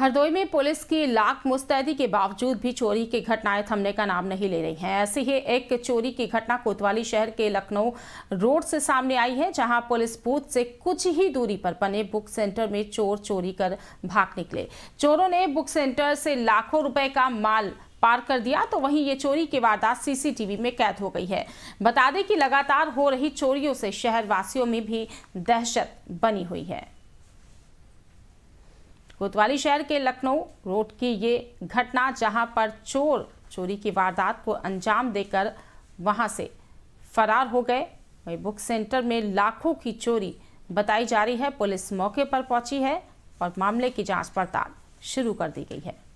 हरदोई में पुलिस की लाख मुस्तैदी के बावजूद भी चोरी की घटनाएं थमने का नाम नहीं ले रही हैं ऐसी ही एक चोरी की घटना कोतवाली शहर के लखनऊ रोड से सामने आई है जहां पुलिस बूथ से कुछ ही दूरी पर बने बुक सेंटर में चोर चोरी कर भाग निकले चोरों ने बुक सेंटर से लाखों रुपए का माल पार कर दिया तो वहीं ये चोरी की वारदात सीसीटीवी में कैद हो गई है बता दें कि लगातार हो रही चोरियों से शहर वासियों में भी दहशत बनी हुई है कोतवाली शहर के लखनऊ रोड की ये घटना जहां पर चोर चोरी की वारदात को अंजाम देकर वहां से फरार हो गए वही बुक सेंटर में लाखों की चोरी बताई जा रही है पुलिस मौके पर पहुंची है और मामले की जांच पड़ताल शुरू कर दी गई है